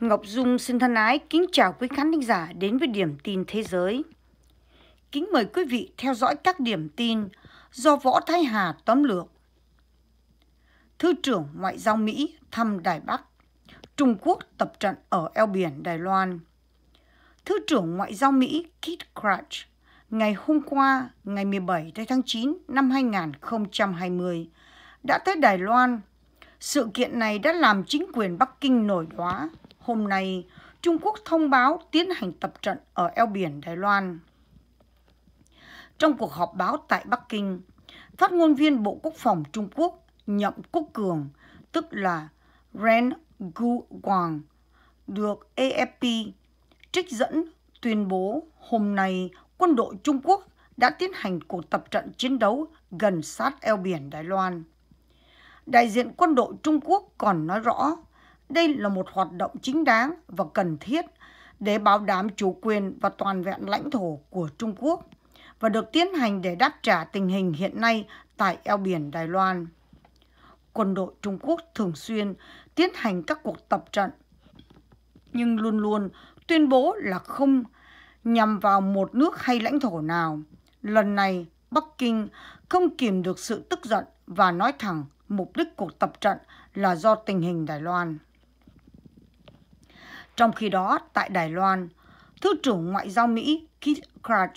Ngọc Dung xin thân ái kính chào quý khán thính giả đến với điểm tin thế giới. Kính mời quý vị theo dõi các điểm tin do Võ Thái Hà tóm lược. Thứ trưởng Ngoại giao Mỹ thăm Đài Bắc. Trung Quốc tập trận ở eo biển Đài Loan. Thứ trưởng Ngoại giao Mỹ Kit Crutch ngày hôm qua, ngày 17 tháng 9 năm 2020, đã tới Đài Loan. Sự kiện này đã làm chính quyền Bắc Kinh nổi đoá hôm nay Trung Quốc thông báo tiến hành tập trận ở eo biển Đài Loan. Trong cuộc họp báo tại Bắc Kinh, phát ngôn viên Bộ Quốc phòng Trung Quốc Nhậm Quốc Cường, tức là Ren Gu Guang, được AFP trích dẫn tuyên bố hôm nay quân đội Trung Quốc đã tiến hành cuộc tập trận chiến đấu gần sát eo biển Đài Loan. Đại diện quân đội Trung Quốc còn nói rõ đây là một hoạt động chính đáng và cần thiết để bảo đảm chủ quyền và toàn vẹn lãnh thổ của Trung Quốc và được tiến hành để đáp trả tình hình hiện nay tại eo biển Đài Loan. Quân đội Trung Quốc thường xuyên tiến hành các cuộc tập trận nhưng luôn luôn tuyên bố là không nhằm vào một nước hay lãnh thổ nào. Lần này, Bắc Kinh không kìm được sự tức giận và nói thẳng mục đích cuộc tập trận là do tình hình Đài Loan. Trong khi đó, tại Đài Loan, Thứ trưởng Ngoại giao Mỹ Keith Crouch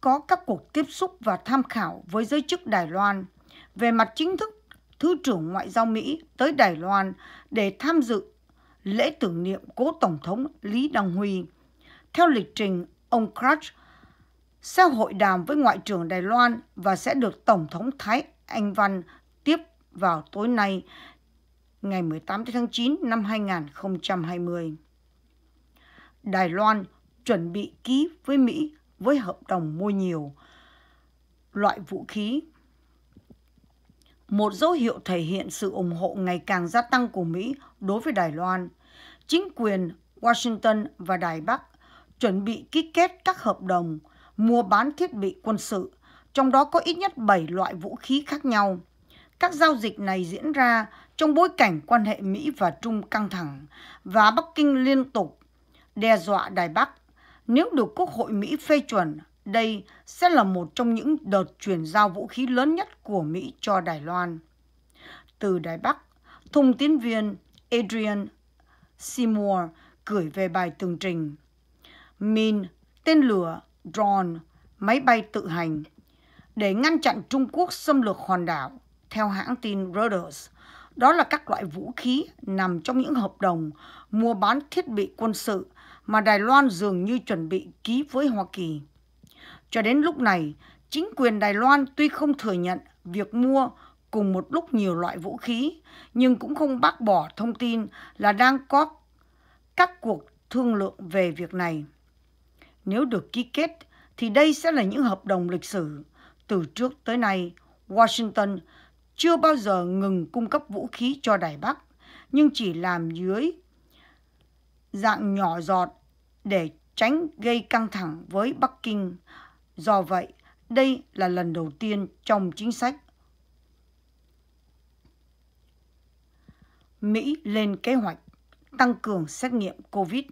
có các cuộc tiếp xúc và tham khảo với giới chức Đài Loan. Về mặt chính thức, Thứ trưởng Ngoại giao Mỹ tới Đài Loan để tham dự lễ tưởng niệm cố Tổng thống Lý Đăng Huy. Theo lịch trình, ông Crutch sẽ hội đàm với Ngoại trưởng Đài Loan và sẽ được Tổng thống Thái Anh Văn tiếp vào tối nay ngày 18 tháng 9 năm 2020. Đài Loan chuẩn bị ký với Mỹ với hợp đồng mua nhiều loại vũ khí. Một dấu hiệu thể hiện sự ủng hộ ngày càng gia tăng của Mỹ đối với Đài Loan. Chính quyền Washington và Đài Bắc chuẩn bị ký kết các hợp đồng mua bán thiết bị quân sự, trong đó có ít nhất 7 loại vũ khí khác nhau. Các giao dịch này diễn ra trong bối cảnh quan hệ Mỹ và Trung căng thẳng và Bắc Kinh liên tục đe dọa Đài Bắc. Nếu được Quốc hội Mỹ phê chuẩn, đây sẽ là một trong những đợt chuyển giao vũ khí lớn nhất của Mỹ cho Đài Loan. Từ Đài Bắc, thông tin viên Adrian Seymour gửi về bài tường trình. Min, tên lửa, drone, máy bay tự hành để ngăn chặn Trung Quốc xâm lược hòn đảo, theo hãng tin Reuters – đó là các loại vũ khí nằm trong những hợp đồng mua bán thiết bị quân sự mà Đài Loan dường như chuẩn bị ký với Hoa Kỳ. Cho đến lúc này, chính quyền Đài Loan tuy không thừa nhận việc mua cùng một lúc nhiều loại vũ khí, nhưng cũng không bác bỏ thông tin là đang có các cuộc thương lượng về việc này. Nếu được ký kết, thì đây sẽ là những hợp đồng lịch sử. Từ trước tới nay, Washington chưa bao giờ ngừng cung cấp vũ khí cho Đài Bắc, nhưng chỉ làm dưới dạng nhỏ giọt để tránh gây căng thẳng với Bắc Kinh. Do vậy, đây là lần đầu tiên trong chính sách Mỹ lên kế hoạch tăng cường xét nghiệm COVID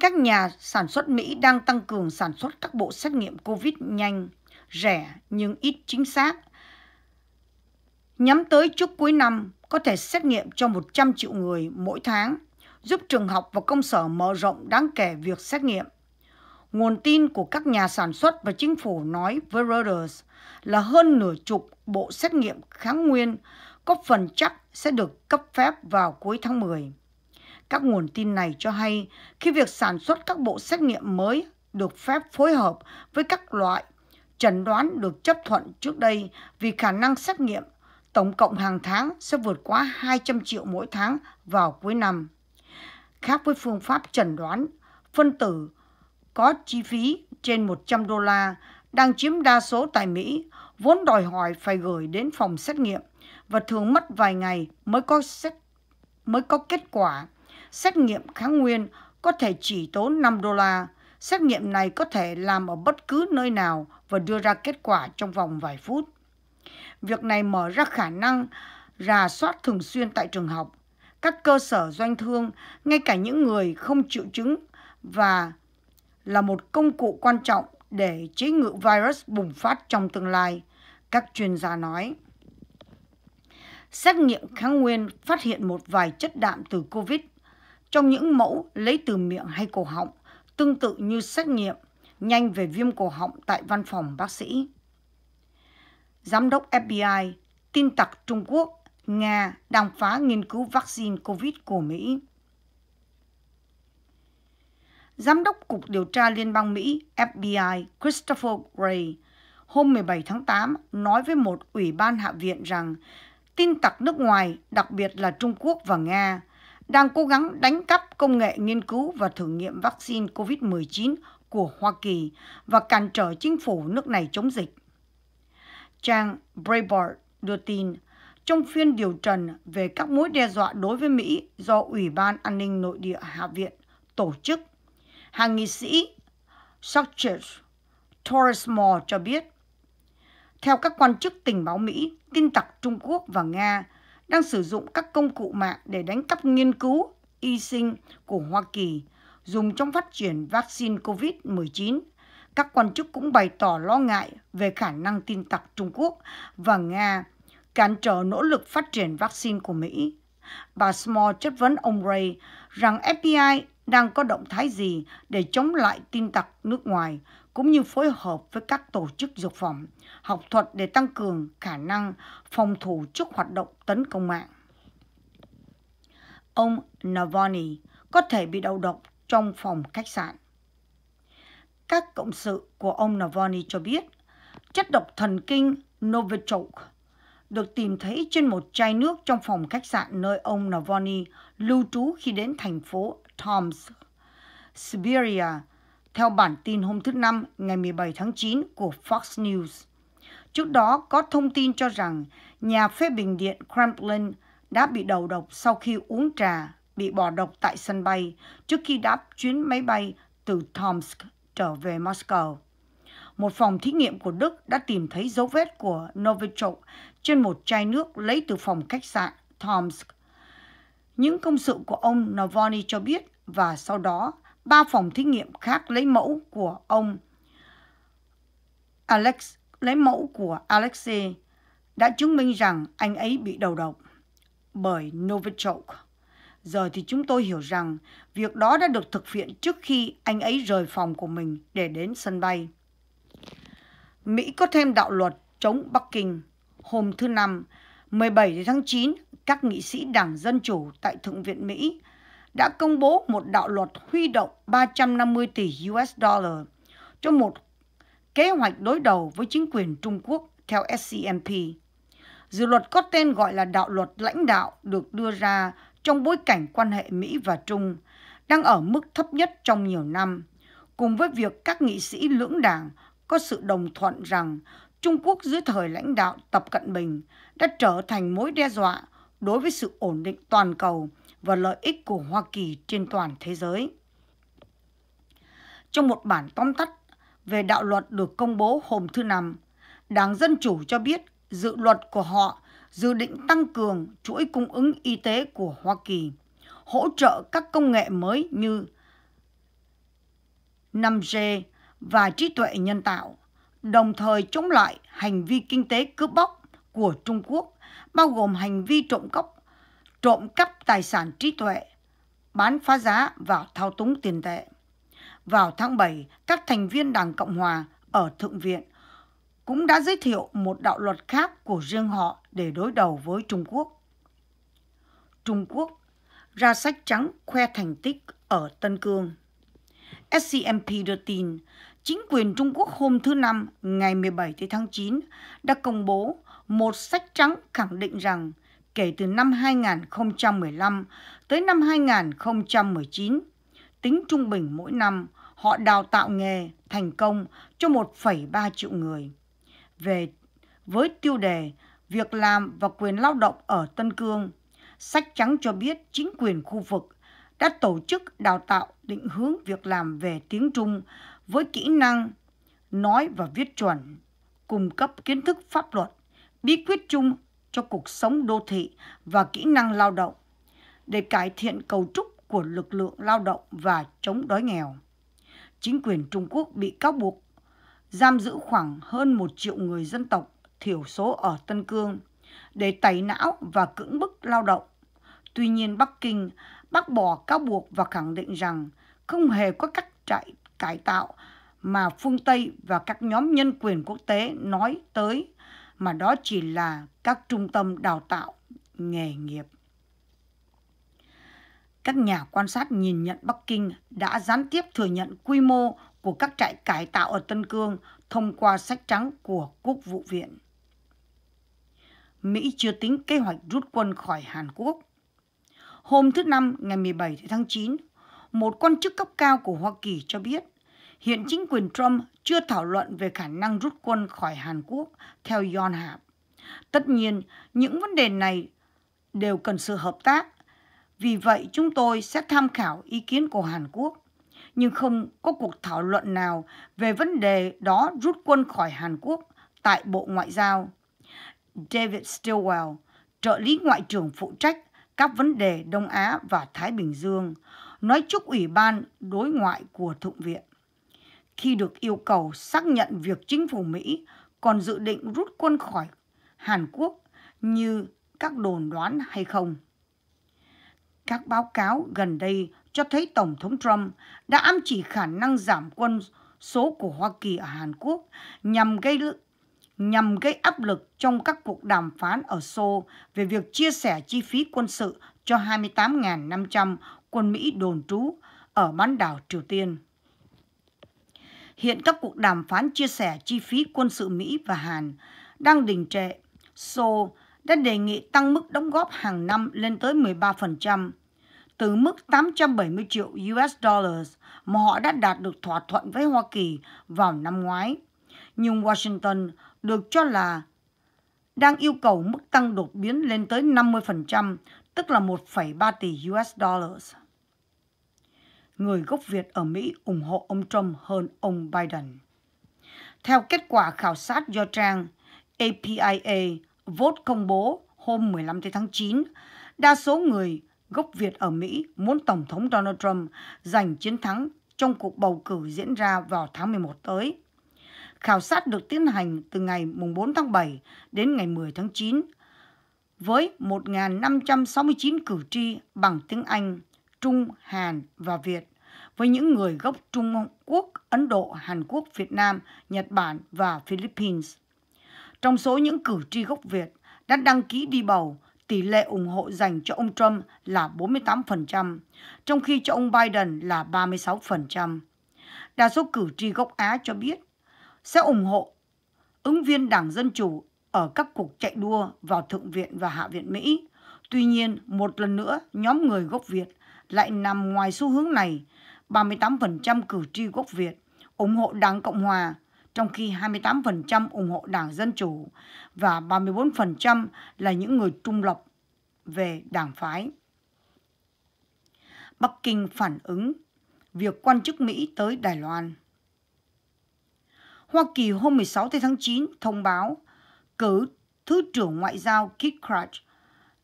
Các nhà sản xuất Mỹ đang tăng cường sản xuất các bộ xét nghiệm COVID nhanh, rẻ nhưng ít chính xác. Nhắm tới trước cuối năm, có thể xét nghiệm cho 100 triệu người mỗi tháng, giúp trường học và công sở mở rộng đáng kể việc xét nghiệm. Nguồn tin của các nhà sản xuất và chính phủ nói với Reuters là hơn nửa chục bộ xét nghiệm kháng nguyên có phần chắc sẽ được cấp phép vào cuối tháng 10. Các nguồn tin này cho hay khi việc sản xuất các bộ xét nghiệm mới được phép phối hợp với các loại chẩn đoán được chấp thuận trước đây vì khả năng xét nghiệm tổng cộng hàng tháng sẽ vượt quá 200 triệu mỗi tháng vào cuối năm. Khác với phương pháp chẩn đoán, phân tử có chi phí trên 100 đô la đang chiếm đa số tại Mỹ, vốn đòi hỏi phải gửi đến phòng xét nghiệm và thường mất vài ngày mới có xét mới có kết quả. Xét nghiệm kháng nguyên có thể chỉ tốn 5 đô la. Xét nghiệm này có thể làm ở bất cứ nơi nào và đưa ra kết quả trong vòng vài phút. Việc này mở ra khả năng rà soát thường xuyên tại trường học, các cơ sở doanh thương, ngay cả những người không triệu chứng và là một công cụ quan trọng để chế ngự virus bùng phát trong tương lai, các chuyên gia nói. Xét nghiệm kháng nguyên phát hiện một vài chất đạm từ COVID trong những mẫu lấy từ miệng hay cổ họng, tương tự như xét nghiệm nhanh về viêm cổ họng tại văn phòng bác sĩ. Giám đốc FBI tin tặc Trung Quốc, Nga đang phá nghiên cứu vaccine COVID của Mỹ. Giám đốc Cục Điều tra Liên bang Mỹ FBI Christopher Wray hôm 17 tháng 8 nói với một ủy ban hạ viện rằng tin tặc nước ngoài, đặc biệt là Trung Quốc và Nga, đang cố gắng đánh cắp công nghệ nghiên cứu và thử nghiệm vaccine COVID-19 của Hoa Kỳ và cản trở chính phủ nước này chống dịch. Trang Breitbart đưa tin, trong phiên điều trần về các mối đe dọa đối với Mỹ do Ủy ban An ninh Nội địa Hạ viện tổ chức, hàng nghị sĩ Sanchez Torresmo cho biết, theo các quan chức tình báo Mỹ, tin tặc Trung Quốc và Nga đang sử dụng các công cụ mạng để đánh cắp nghiên cứu y sinh của Hoa Kỳ dùng trong phát triển vaccine COVID-19. Các quan chức cũng bày tỏ lo ngại về khả năng tin tặc Trung Quốc và Nga cản trở nỗ lực phát triển vaccine của Mỹ. Bà Small chất vấn ông Ray rằng FBI đang có động thái gì để chống lại tin tặc nước ngoài, cũng như phối hợp với các tổ chức dược phẩm, học thuật để tăng cường khả năng phòng thủ trước hoạt động tấn công mạng. Ông Navalny có thể bị đầu độc trong phòng khách sạn. Các cộng sự của ông Navalny cho biết chất độc thần kinh Novichok được tìm thấy trên một chai nước trong phòng khách sạn nơi ông Navalny lưu trú khi đến thành phố Tomsk, Siberia, theo bản tin hôm thứ Năm ngày 17 tháng 9 của Fox News. Trước đó có thông tin cho rằng nhà phê bình điện Kremlin đã bị đầu độc sau khi uống trà, bị bỏ độc tại sân bay trước khi đáp chuyến máy bay từ Tomsk trở về Moscow một phòng thí nghiệm của Đức đã tìm thấy dấu vết của Novichok trên một chai nước lấy từ phòng khách sạn Tomsk. Những công sự của ông Navalny cho biết và sau đó ba phòng thí nghiệm khác lấy mẫu của ông Alex lấy mẫu của Alexei đã chứng minh rằng anh ấy bị đầu độc bởi Novichok. Giờ thì chúng tôi hiểu rằng việc đó đã được thực hiện trước khi anh ấy rời phòng của mình để đến sân bay. Mỹ có thêm đạo luật chống Bắc Kinh. Hôm thứ Năm, 17 tháng 9, các nghị sĩ Đảng Dân Chủ tại Thượng viện Mỹ đã công bố một đạo luật huy động 350 tỷ USD cho một kế hoạch đối đầu với chính quyền Trung Quốc theo SCMP. Dự luật có tên gọi là đạo luật lãnh đạo được đưa ra trong bối cảnh quan hệ Mỹ và Trung đang ở mức thấp nhất trong nhiều năm, cùng với việc các nghị sĩ lưỡng đảng có sự đồng thuận rằng Trung Quốc dưới thời lãnh đạo Tập Cận Bình đã trở thành mối đe dọa đối với sự ổn định toàn cầu và lợi ích của Hoa Kỳ trên toàn thế giới. Trong một bản tóm tắt về đạo luật được công bố hôm thứ Năm, Đảng Dân Chủ cho biết dự luật của họ dự định tăng cường chuỗi cung ứng y tế của Hoa Kỳ, hỗ trợ các công nghệ mới như 5G, và trí tuệ nhân tạo, đồng thời chống lại hành vi kinh tế cướp bóc của Trung Quốc, bao gồm hành vi trộm cắp, trộm cắp tài sản trí tuệ, bán phá giá và thao túng tiền tệ. Vào tháng 7, các thành viên Đảng Cộng Hòa ở Thượng viện cũng đã giới thiệu một đạo luật khác của riêng họ để đối đầu với Trung Quốc. Trung Quốc ra sách trắng khoe thành tích ở Tân Cương. SCMP đưa tin Chính quyền Trung Quốc hôm thứ Năm, ngày 17 tháng 9, đã công bố một sách trắng khẳng định rằng kể từ năm 2015 tới năm 2019, tính trung bình mỗi năm, họ đào tạo nghề thành công cho 1,3 triệu người. Về với tiêu đề Việc làm và quyền lao động ở Tân Cương, sách trắng cho biết chính quyền khu vực đã tổ chức đào tạo định hướng việc làm về tiếng Trung với kỹ năng nói và viết chuẩn, cung cấp kiến thức pháp luật, bí quyết chung cho cuộc sống đô thị và kỹ năng lao động để cải thiện cấu trúc của lực lượng lao động và chống đói nghèo. Chính quyền Trung Quốc bị cáo buộc giam giữ khoảng hơn một triệu người dân tộc thiểu số ở Tân Cương để tẩy não và cưỡng bức lao động. Tuy nhiên Bắc Kinh bác bỏ cáo buộc và khẳng định rằng không hề có các trại cải tạo mà phương Tây và các nhóm nhân quyền quốc tế nói tới mà đó chỉ là các trung tâm đào tạo nghề nghiệp. Các nhà quan sát nhìn nhận Bắc Kinh đã gián tiếp thừa nhận quy mô của các trại cải tạo ở Tân Cương thông qua sách trắng của Quốc vụ viện. Mỹ chưa tính kế hoạch rút quân khỏi Hàn Quốc. Hôm thứ Năm ngày 17 tháng 9, một quan chức cấp cao của Hoa Kỳ cho biết, hiện chính quyền Trump chưa thảo luận về khả năng rút quân khỏi Hàn Quốc theo Yon Hap. Tất nhiên, những vấn đề này đều cần sự hợp tác. Vì vậy, chúng tôi sẽ tham khảo ý kiến của Hàn Quốc, nhưng không có cuộc thảo luận nào về vấn đề đó rút quân khỏi Hàn Quốc tại Bộ Ngoại giao. David Stilwell, trợ lý ngoại trưởng phụ trách các vấn đề Đông Á và Thái Bình Dương, nói chúc Ủy ban đối ngoại của Thượng viện. Khi được yêu cầu xác nhận việc chính phủ Mỹ còn dự định rút quân khỏi Hàn Quốc như các đồn đoán hay không. Các báo cáo gần đây cho thấy Tổng thống Trump đã ám chỉ khả năng giảm quân số của Hoa Kỳ ở Hàn Quốc nhằm gây nhằm gây áp lực trong các cuộc đàm phán ở Seoul về việc chia sẻ chi phí quân sự cho 28.500 quân Mỹ đồn trú ở bán đảo Triều Tiên. Hiện các cuộc đàm phán chia sẻ chi phí quân sự Mỹ và Hàn đang đình trệ. Seoul đã đề nghị tăng mức đóng góp hàng năm lên tới 13%, từ mức 870 triệu US dollars mà họ đã đạt được thỏa thuận với Hoa Kỳ vào năm ngoái. Nhưng Washington được cho là đang yêu cầu mức tăng đột biến lên tới 50%, tức là 1,3 tỷ US dollars người gốc Việt ở Mỹ ủng hộ ông Trump hơn ông Biden. Theo kết quả khảo sát do trang APIA Vote công bố hôm 15 tháng 9, đa số người gốc Việt ở Mỹ muốn Tổng thống Donald Trump giành chiến thắng trong cuộc bầu cử diễn ra vào tháng 11 tới. Khảo sát được tiến hành từ ngày 4 tháng 7 đến ngày 10 tháng 9 với 1.569 cử tri bằng tiếng Anh Trung, Hàn và Việt với những người gốc Trung Quốc, Ấn Độ, Hàn Quốc, Việt Nam, Nhật Bản và Philippines. Trong số những cử tri gốc Việt đã đăng ký đi bầu, tỷ lệ ủng hộ dành cho ông Trump là 48%, trong khi cho ông Biden là 36%. Đa số cử tri gốc Á cho biết sẽ ủng hộ ứng viên Đảng Dân Chủ ở các cuộc chạy đua vào Thượng viện và Hạ viện Mỹ. Tuy nhiên, một lần nữa, nhóm người gốc Việt lại nằm ngoài xu hướng này. 38% cử tri gốc Việt ủng hộ Đảng Cộng Hòa, trong khi 28% ủng hộ Đảng Dân Chủ và 34% là những người trung lập về đảng phái. Bắc Kinh phản ứng việc quan chức Mỹ tới Đài Loan. Hoa Kỳ hôm 16 tháng 9 thông báo cử Thứ trưởng Ngoại giao Keith Crouch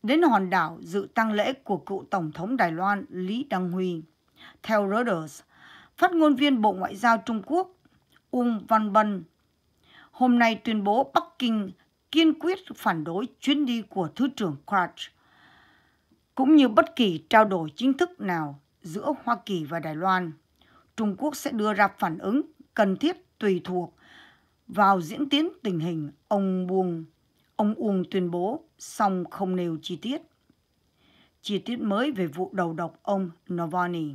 đến hòn đảo dự tang lễ của cựu Tổng thống Đài Loan Lý Đăng Huy. Theo Reuters, phát ngôn viên Bộ Ngoại giao Trung Quốc Ung Văn Bân hôm nay tuyên bố Bắc Kinh kiên quyết phản đối chuyến đi của Thứ trưởng Crouch, cũng như bất kỳ trao đổi chính thức nào giữa Hoa Kỳ và Đài Loan. Trung Quốc sẽ đưa ra phản ứng cần thiết tùy thuộc vào diễn tiến tình hình, ông Buông ông Uông tuyên bố, song không nêu chi tiết. Chi tiết mới về vụ đầu độc ông Navalny.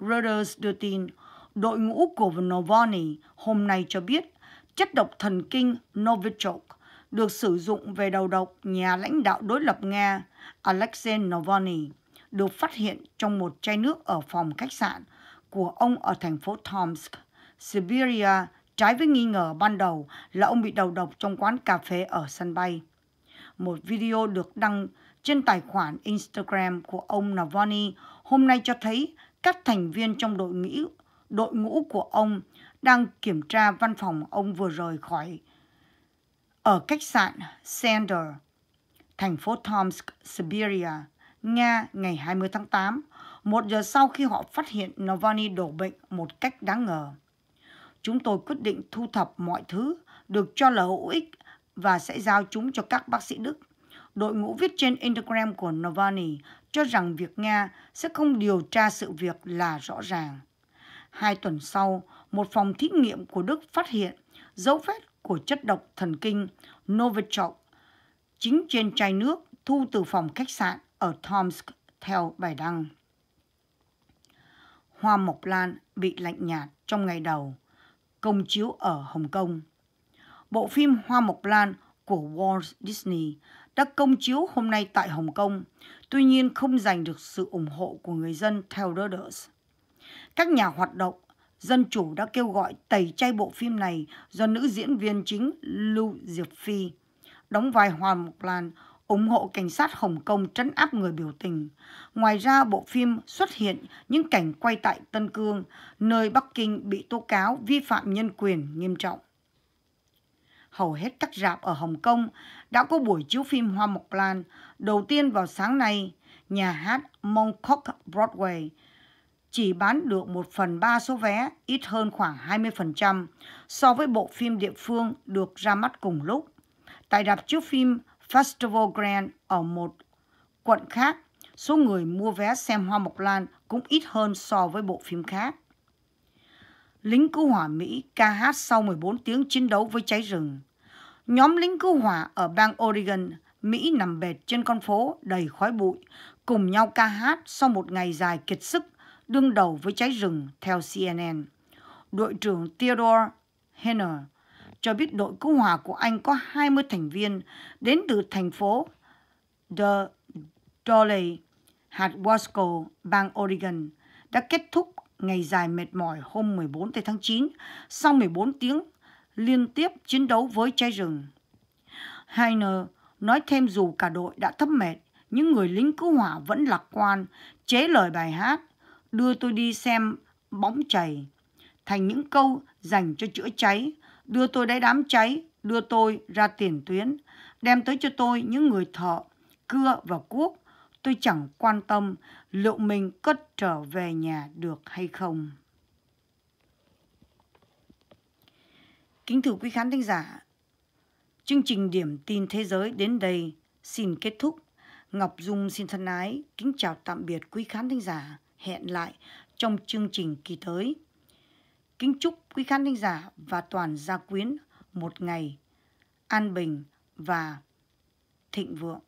Reuters đưa tin, đội ngũ của Navalny hôm nay cho biết chất độc thần kinh Novichok được sử dụng về đầu độc nhà lãnh đạo đối lập Nga Alexei Navalny được phát hiện trong một chai nước ở phòng khách sạn của ông ở thành phố Tomsk, Siberia trái với nghi ngờ ban đầu là ông bị đầu độc trong quán cà phê ở sân bay. Một video được đăng trên tài khoản Instagram của ông Navalny hôm nay cho thấy các thành viên trong đội ngũ, đội ngũ của ông đang kiểm tra văn phòng ông vừa rời khỏi ở khách sạn Sander, thành phố Tomsk, Siberia, Nga ngày 20 tháng 8, một giờ sau khi họ phát hiện Navalny đổ bệnh một cách đáng ngờ chúng tôi quyết định thu thập mọi thứ được cho là hữu ích và sẽ giao chúng cho các bác sĩ Đức. Đội ngũ viết trên Instagram của Navalny cho rằng việc Nga sẽ không điều tra sự việc là rõ ràng. Hai tuần sau, một phòng thí nghiệm của Đức phát hiện dấu vết của chất độc thần kinh Novichok chính trên chai nước thu từ phòng khách sạn ở Tomsk theo bài đăng. Hoa mộc lan bị lạnh nhạt trong ngày đầu – công chiếu ở Hồng Kông. Bộ phim Hoa Mộc Lan của Walt Disney đã công chiếu hôm nay tại Hồng Kông, tuy nhiên không giành được sự ủng hộ của người dân theo Reuters. Các nhà hoạt động dân chủ đã kêu gọi tẩy chay bộ phim này do nữ diễn viên chính Lưu Diệp Phi đóng vai Hoa Mộc Lan ủng hộ cảnh sát Hồng Kông trấn áp người biểu tình. Ngoài ra, bộ phim xuất hiện những cảnh quay tại Tân Cương, nơi Bắc Kinh bị tố cáo vi phạm nhân quyền nghiêm trọng. Hầu hết các rạp ở Hồng Kông đã có buổi chiếu phim Hoa Mộc Lan đầu tiên vào sáng nay, nhà hát Mongkok Broadway chỉ bán được 1 phần 3 số vé, ít hơn khoảng 20% so với bộ phim địa phương được ra mắt cùng lúc. Tại rạp chiếu phim Festival Grand ở một quận khác, số người mua vé xem Hoa Mộc Lan cũng ít hơn so với bộ phim khác. Lính cứu hỏa Mỹ ca hát sau 14 tiếng chiến đấu với cháy rừng. Nhóm lính cứu hỏa ở bang Oregon, Mỹ nằm bệt trên con phố đầy khói bụi, cùng nhau ca hát sau một ngày dài kiệt sức đương đầu với cháy rừng theo CNN. Đội trưởng Theodore Henner cho biết đội cứu hỏa của Anh có 20 thành viên đến từ thành phố The Dolly, hạt Wasco, bang Oregon, đã kết thúc ngày dài mệt mỏi hôm 14 tháng 9 sau 14 tiếng liên tiếp chiến đấu với cháy rừng. Heiner nói thêm dù cả đội đã thấp mệt, những người lính cứu hỏa vẫn lạc quan, chế lời bài hát, đưa tôi đi xem bóng chảy thành những câu dành cho chữa cháy đưa tôi đến đám cháy, đưa tôi ra tiền tuyến, đem tới cho tôi những người thợ, cưa và cuốc. Tôi chẳng quan tâm liệu mình có trở về nhà được hay không. Kính thưa quý khán thính giả, chương trình Điểm tin thế giới đến đây xin kết thúc. Ngọc Dung xin thân ái, kính chào tạm biệt quý khán thính giả. Hẹn lại trong chương trình kỳ tới. Kính chúc quý khán thính giả và toàn gia quyến một ngày an bình và thịnh vượng.